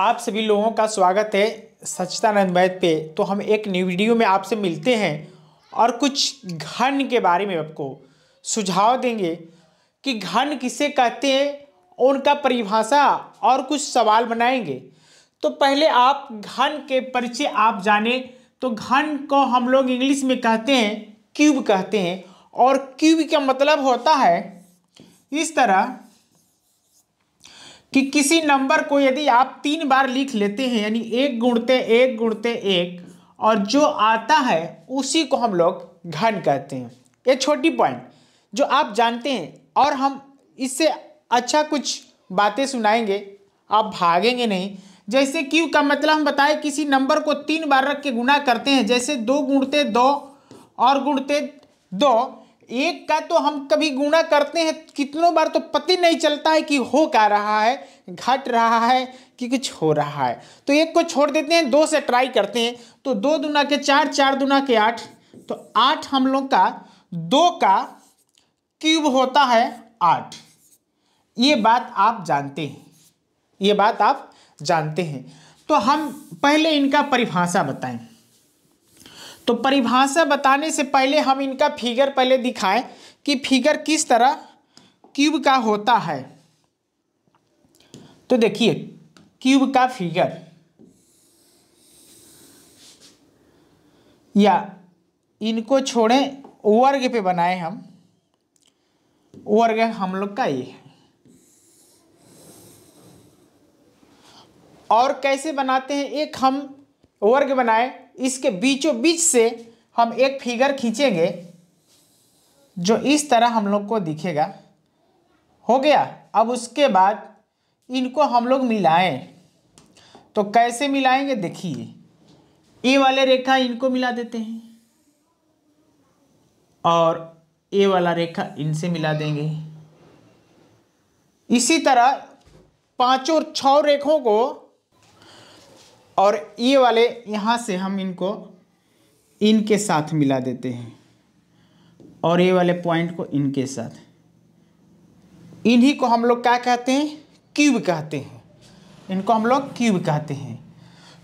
आप सभी लोगों का स्वागत है सचतानंद वैद पे तो हम एक न्यू वीडियो में आपसे मिलते हैं और कुछ घन के बारे में आपको सुझाव देंगे कि घन किसे कहते हैं उनका परिभाषा और कुछ सवाल बनाएंगे तो पहले आप घन के परिचय आप जाने तो घन को हम लोग इंग्लिश में कहते हैं क्यूब कहते हैं और क्यूब का मतलब होता है इस तरह कि किसी नंबर को यदि आप तीन बार लिख लेते हैं यानी एक गुणते एक गुणते एक और जो आता है उसी को हम लोग घन कहते हैं ये छोटी पॉइंट जो आप जानते हैं और हम इससे अच्छा कुछ बातें सुनाएंगे आप भागेंगे नहीं जैसे क्यू का मतलब हम बताएं किसी नंबर को तीन बार रख के गुना करते हैं जैसे दो गुणते दो और गुणते दो एक का तो हम कभी गुणा करते हैं कितनों बार तो पति नहीं चलता है कि हो क्या रहा है घट रहा है कि कुछ हो रहा है तो एक को छोड़ देते हैं दो से ट्राई करते हैं तो दो दुना के चार चार दुना के आठ तो आठ हम लोग का दो का क्यूब होता है आठ ये बात आप जानते हैं ये बात आप जानते हैं तो हम पहले इनका परिभाषा बताएं तो परिभाषा बताने से पहले हम इनका फिगर पहले दिखाएं कि फिगर किस तरह क्यूब का होता है तो देखिए क्यूब का फिगर या इनको छोड़ें वर्ग पे बनाए हम वर्ग हम लोग का ये है और कैसे बनाते हैं एक हम वर्ग बनाए इसके बीचों बीच से हम एक फिगर खींचेंगे जो इस तरह हम लोग को दिखेगा हो गया अब उसके बाद इनको हम लोग मिलाएं तो कैसे मिलाएंगे देखिए ए वाले रेखा इनको मिला देते हैं और ए वाला रेखा इनसे मिला देंगे इसी तरह पांचों और छ रेखों को और ये वाले यहाँ से हम इनको इनके साथ मिला देते हैं और ये वाले पॉइंट को इनके साथ इन्हीं को हम लोग क्या कहते हैं क्यूब कहते हैं इनको हम लोग क्यूब कहते हैं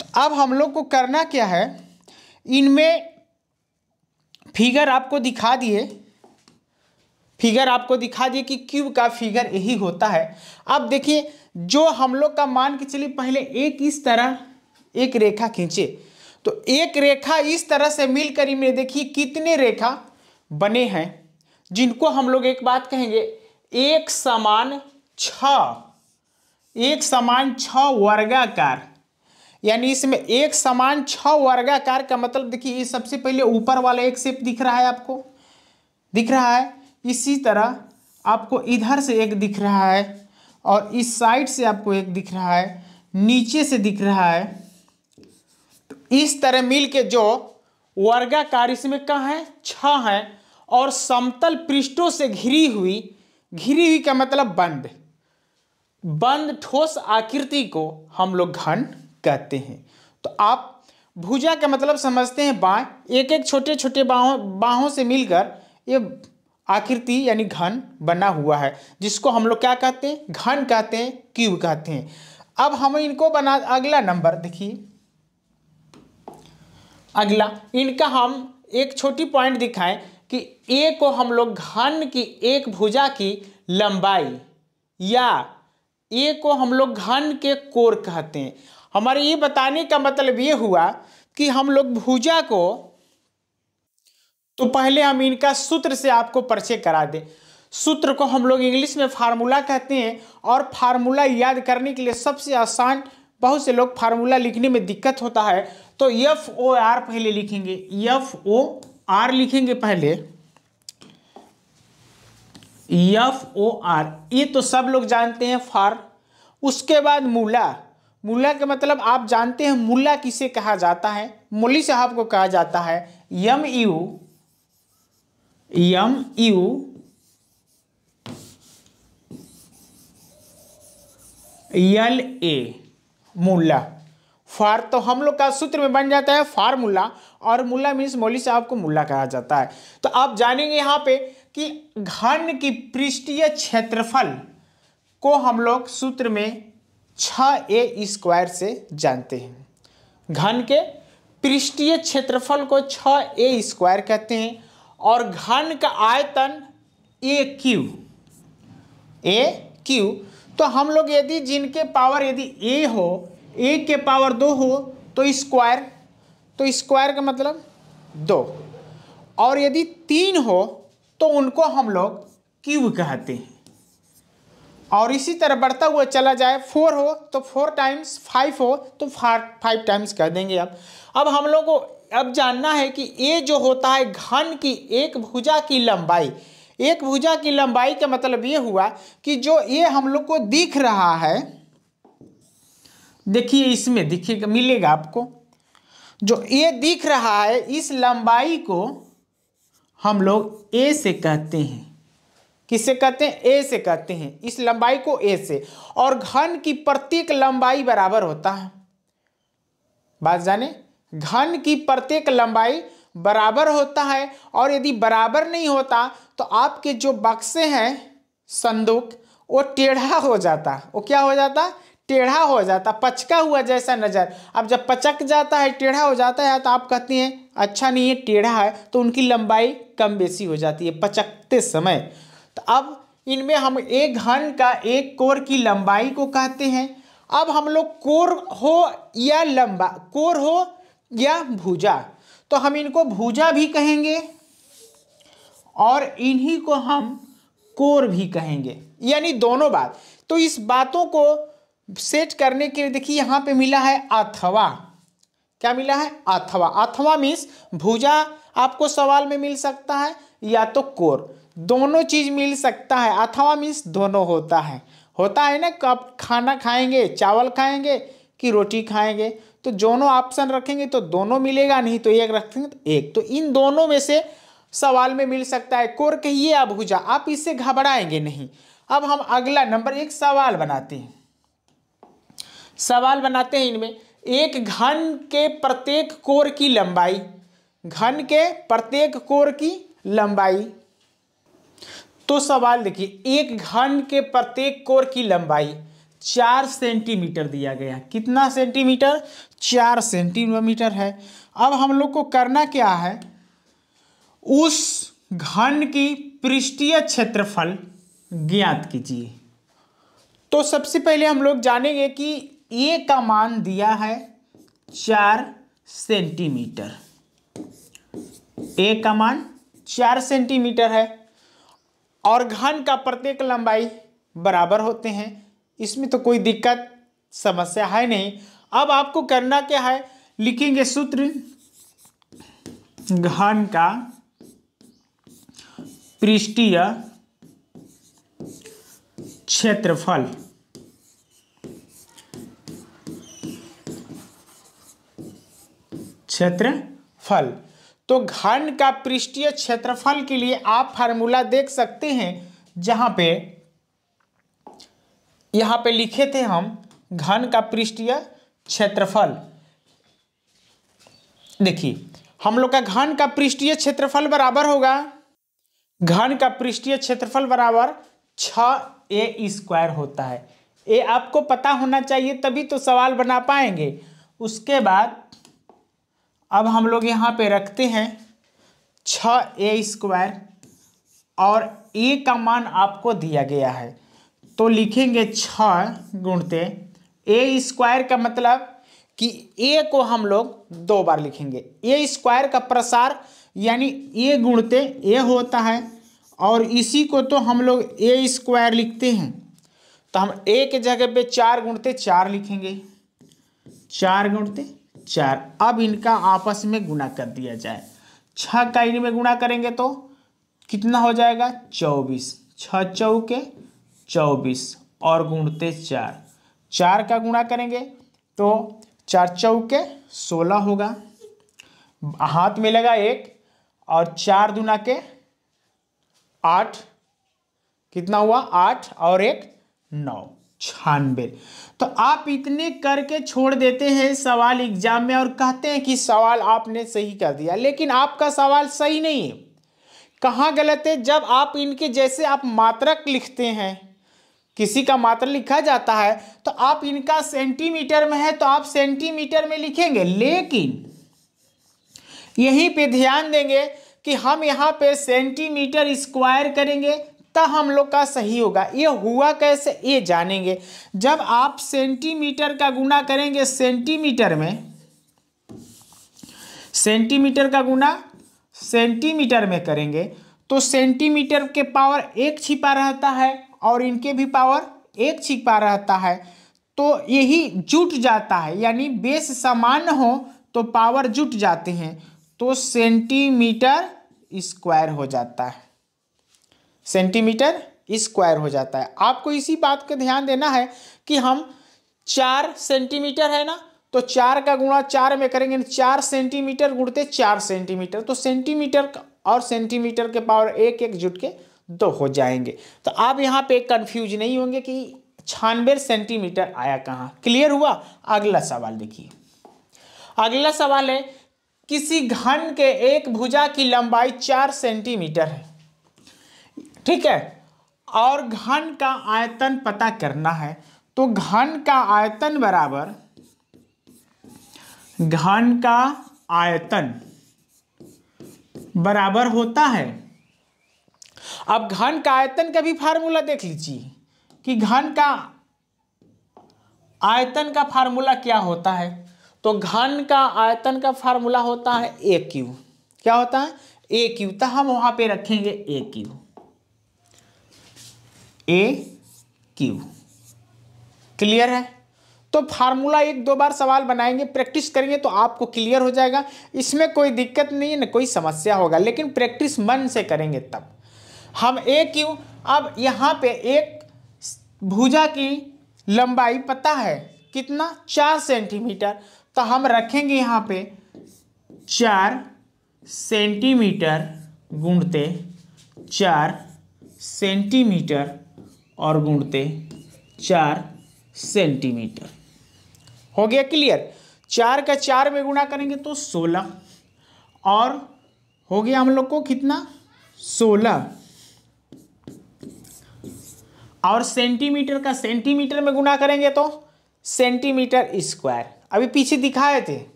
तो अब हम लोग को करना क्या है इनमें फिगर आपको दिखा दिए फिगर आपको दिखा दिए कि क्यूब का फिगर यही होता है अब देखिए जो हम लोग का मान के चलिए पहले एक इस तरह एक रेखा खींचे तो एक रेखा इस तरह से मिलकर में देखिए कितने रेखा बने हैं जिनको हम लोग एक बात कहेंगे एक समान छ एक समान छ वर्गाकार यानी इसमें एक समान छ वर्गाकार का मतलब देखिए सबसे पहले ऊपर वाला एक सेप दिख रहा है आपको दिख रहा है इसी तरह आपको इधर से एक दिख रहा है और इस साइड से आपको एक दिख रहा है नीचे से दिख रहा है इस तरह मिल के जो वर्गाकार इसमें कहाँ है छह है और समतल पृष्ठों से घिरी हुई घिरी हुई का मतलब बंद बंद ठोस आकृति को हम लोग घन कहते हैं तो आप भुजा का मतलब समझते हैं बाह एक एक छोटे छोटे बाहों बाहों से मिलकर ये आकृति यानी घन बना हुआ है जिसको हम लोग क्या कहते हैं घन कहते हैं क्यूब कहते हैं अब हम इनको बना अगला नंबर देखिए अगला इनका हम एक छोटी पॉइंट दिखाएं कि ए को हम लोग घन की एक भुजा की लंबाई या ए को हम लोग घन के कोर कहते हैं हमारे ये बताने का मतलब ये हुआ कि हम लोग भुजा को तो पहले हम इनका सूत्र से आपको परिचय करा दें सूत्र को हम लोग इंग्लिश में फार्मूला कहते हैं और फार्मूला याद करने के लिए सबसे आसान बहुत से लोग फार्मूला लिखने में दिक्कत होता है तो यफ ओ आर पहले लिखेंगे यफ ओ आर लिखेंगे पहले यफ ओ आर ये तो सब लोग जानते हैं फार उसके बाद मूला मूला के मतलब आप जानते हैं मूला किसे कहा जाता है मूली साहब को कहा जाता है यम यू यम यू यल ए मुल्ला फार तो हम लोग का सूत्र में बन जाता है फार मुल्ला और मुल्ला मीन्स मौली साहब को मुल्ला कहा जाता है तो आप जानेंगे यहाँ पे कि घन की पृष्ठीय क्षेत्रफल को हम लोग सूत्र में छ ए स्क्वायर से जानते हैं घन के पृष्ठीय क्षेत्रफल को छ ए स्क्वायर कहते हैं और घन का आयतन ए क्यू ए क्यू तो हम लोग यदि जिनके पावर यदि ए हो ए के पावर दो हो तो स्क्वायर तो स्क्वायर का मतलब दो और यदि तीन हो तो उनको हम लोग क्यूब कहते हैं और इसी तरह बढ़ता हुआ चला जाए फोर हो तो फोर टाइम्स फाइव हो तो फाइव टाइम्स कह देंगे अब अब हम लोग को अब जानना है कि ए जो होता है घन की एक भुजा की लंबाई एक भुजा की लंबाई का मतलब ये हुआ कि जो ये हम लोग को दिख रहा है देखिए इसमें दिखेगा मिलेगा आपको जो ये दिख रहा है इस लंबाई को हम लोग ए से कहते हैं किससे कहते हैं ए से कहते हैं इस लंबाई को ए से और घन की प्रत्येक लंबाई बराबर होता है बात जाने घन की प्रत्येक लंबाई बराबर होता है और यदि बराबर नहीं होता तो आपके जो बक्से हैं संदूक वो टेढ़ा हो जाता वो क्या हो जाता टेढ़ा हो जाता पचका हुआ जैसा नज़र अब जब पचक जाता है टेढ़ा हो जाता है तो आप कहती हैं अच्छा नहीं है टेढ़ा है तो उनकी लंबाई कम बेसी हो जाती है पचकते समय तो अब इनमें हम एक घन का एक कोर की लंबाई को कहते हैं अब हम लोग कोर हो या लंबा कोर हो या भुजा तो हम इनको भुजा भी कहेंगे और इन्हीं को हम कोर भी कहेंगे यानी दोनों बात तो इस बातों को सेट करने के लिए देखिए यहाँ पे मिला है अथवा क्या मिला है अथवा अथवा मीन्स भुजा आपको सवाल में मिल सकता है या तो कोर दोनों चीज़ मिल सकता है अथवा मीन्स दोनों होता है होता है ना कब खाना खाएंगे चावल खाएंगे कि रोटी खाएंगे तो दोनों ऑप्शन रखेंगे तो दोनों मिलेगा नहीं तो एक रखेंगे तो एक तो इन दोनों में से सवाल में मिल सकता है कोर कहिए भुजा आप इससे घबराएंगे नहीं अब हम अगला नंबर एक सवाल बनाते हैं सवाल बनाते हैं इनमें एक घन के प्रत्येक कोर की लंबाई घन के प्रत्येक कोर की लंबाई तो सवाल देखिए एक घन के प्रत्येक कोर की लंबाई चार सेंटीमीटर दिया गया कितना सेंटीमीटर चार सेंटीमीटर है अब हम लोग को करना क्या है उस घन की पृष्ठीय क्षेत्रफल ज्ञात कीजिए तो सबसे पहले हम लोग जानेंगे कि ए का मान दिया है चार सेंटीमीटर ए का मान चार सेंटीमीटर है और घन का प्रत्येक लंबाई बराबर होते हैं इसमें तो कोई दिक्कत समस्या है नहीं अब आपको करना क्या है लिखेंगे सूत्र घन का पृष्ठीय क्षेत्रफल क्षेत्रफल तो घन का पृष्ठीय क्षेत्रफल के लिए आप फार्मूला देख सकते हैं जहां पे यहाँ पे लिखे थे हम घन का पृष्ठीय क्षेत्रफल देखिए हम लोग का घन का पृष्ठीय क्षेत्रफल बराबर होगा घन का पृष्ठीय क्षेत्रफल बराबर छ ए स्क्वायर होता है ये आपको पता होना चाहिए तभी तो सवाल बना पाएंगे उसके बाद अब हम लोग यहाँ पे रखते हैं छ ए स्क्वायर और ए का मान आपको दिया गया है तो लिखेंगे छ गुणते ए स्क्वायर का मतलब कि ए को हम लोग दो बार लिखेंगे ए स्क्वायर का प्रसार यानी ए गुणते ए होता है और इसी को तो हम लोग ए स्क्वायर लिखते हैं तो हम ए के जगह पे चार गुणते चार लिखेंगे चार गुणते चार अब इनका आपस में गुना कर दिया जाए छ का इनमें गुणा करेंगे तो कितना हो जाएगा चौबीस छ चौके चौबीस और गुणते चार चार का गुणा करेंगे तो चार चौके सोलह होगा हाथ में लगा एक और चार दुना के आठ कितना हुआ आठ और एक नौ छानबे तो आप इतने करके छोड़ देते हैं सवाल एग्जाम में और कहते हैं कि सवाल आपने सही कर दिया लेकिन आपका सवाल सही नहीं है कहाँ गलत है जब आप इनके जैसे आप मात्रक लिखते हैं किसी का मात्र लिखा जाता है तो आप इनका सेंटीमीटर में है तो आप सेंटीमीटर में लिखेंगे लेकिन यहीं पे ध्यान देंगे कि हम यहाँ पे सेंटीमीटर स्क्वायर करेंगे तब हम लोग का सही होगा ये हुआ कैसे ये जानेंगे जब आप सेंटीमीटर का गुना करेंगे सेंटीमीटर में सेंटीमीटर का गुना सेंटीमीटर में करेंगे तो सेंटीमीटर के पावर एक छिपा रहता है और इनके भी पावर एक छिपा रहता है तो यही जुट जाता है यानी बेस समान हो तो पावर जुट जाते हैं तो सेंटीमीटर स्क्वायर हो जाता है सेंटीमीटर स्क्वायर हो जाता है आपको इसी बात का ध्यान देना है कि हम चार सेंटीमीटर है ना तो चार का गुणा चार में करेंगे चार सेंटीमीटर गुड़ते चार सेंटीमीटर तो सेंटीमीटर और सेंटीमीटर के पावर एक एक जुट के दो तो हो जाएंगे तो आप यहाँ पे कंफ्यूज नहीं होंगे कि छानबे सेंटीमीटर आया कहाँ क्लियर हुआ अगला सवाल देखिए अगला सवाल है किसी घन के एक भुजा की लंबाई चार सेंटीमीटर है ठीक है और घन का आयतन पता करना है तो घन का आयतन बराबर घन का आयतन बराबर होता है अब घन का आयतन का भी फार्मूला देख लीजिए कि घन का आयतन का फार्मूला क्या होता है तो घन का आयतन का फार्मूला होता है ए क्यू क्या होता है ए क्यू तो हम वहां पे रखेंगे A Q A Q clear है तो फार्मूला एक दो बार सवाल बनाएंगे प्रैक्टिस करेंगे तो आपको क्लियर हो जाएगा इसमें कोई दिक्कत नहीं है ना कोई समस्या होगा लेकिन प्रैक्टिस मन से करेंगे तब हम ए क्यू अब यहाँ पे एक भुजा की लंबाई पता है कितना चार सेंटीमीटर तो हम रखेंगे यहाँ पे चार सेंटीमीटर गूंढते चार सेंटीमीटर और गूंढते चार सेंटीमीटर हो गया क्लियर चार का चार में गुणा करेंगे तो सोलह और हो गया हम लोग को कितना सोलह और सेंटीमीटर का सेंटीमीटर में गुना करेंगे तो सेंटीमीटर स्क्वायर अभी पीछे दिखाए थे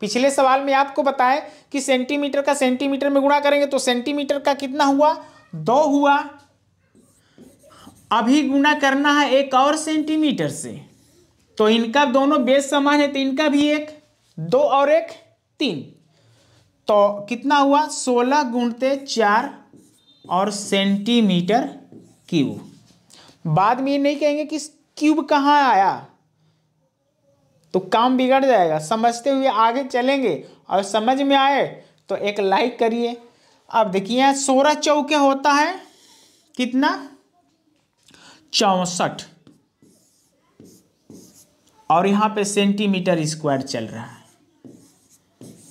पिछले सवाल में आपको बताए कि सेंटीमीटर का सेंटीमीटर में गुणा करेंगे तो सेंटीमीटर का कितना हुआ दो हुआ अभी गुणा करना है एक और सेंटीमीटर से तो इनका दोनों बेस समान है तो इनका भी एक दो और एक तीन तो कितना हुआ सोलह गुणते चार और सेंटीमीटर क्यूब बाद में ये नहीं कहेंगे कि क्यूब कहाँ आया तो काम बिगड़ जाएगा समझते हुए आगे चलेंगे और समझ में आए तो एक लाइक करिए अब देखिए यहाँ सोलह चौके होता है कितना चौंसठ और यहाँ पे सेंटीमीटर स्क्वायर चल रहा है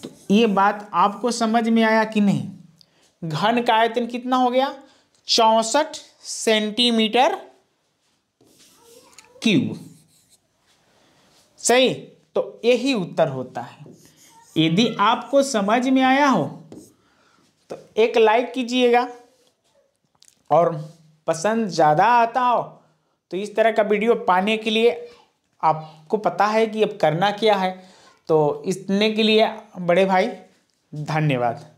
तो ये बात आपको समझ में आया कि नहीं घन का आयतन कितना हो गया चौंसठ सेंटीमीटर क्यू सही तो यही उत्तर होता है यदि आपको समझ में आया हो तो एक लाइक कीजिएगा और पसंद ज़्यादा आता हो तो इस तरह का वीडियो पाने के लिए आपको पता है कि अब करना क्या है तो इसने के लिए बड़े भाई धन्यवाद